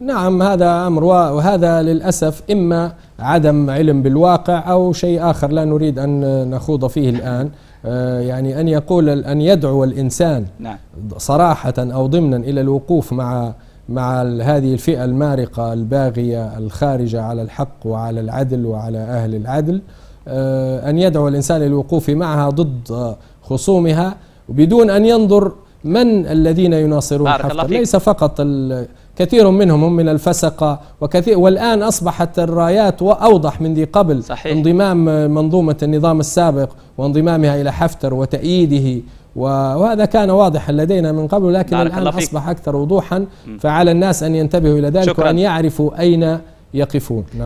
نعم هذا أمر وهذا للأسف إما عدم علم بالواقع أو شيء آخر لا نريد أن نخوض فيه الآن آه، يعني أن يقول أن يدعو الإنسان نعم. صراحة أو ضمنا إلى الوقوف مع مع هذه الفئة المارقة الباغية الخارجة على الحق وعلى العدل وعلى أهل العدل آه، أن يدعو الإنسان للوقوف معها ضد خصومها بدون أن ينظر من الذين يناصرون حفتر ليس فقط كثير منهم هم من الفسقة وكثير والآن أصبحت الرايات وأوضح من ذي قبل صحيح. انضمام منظومة النظام السابق وانضمامها إلى حفتر وتأييده وهذا كان واضحا لدينا من قبل لكن الآن أصبح أكثر وضوحا فعلى الناس أن ينتبهوا إلى ذلك شكرا. وأن يعرفوا أين يقفون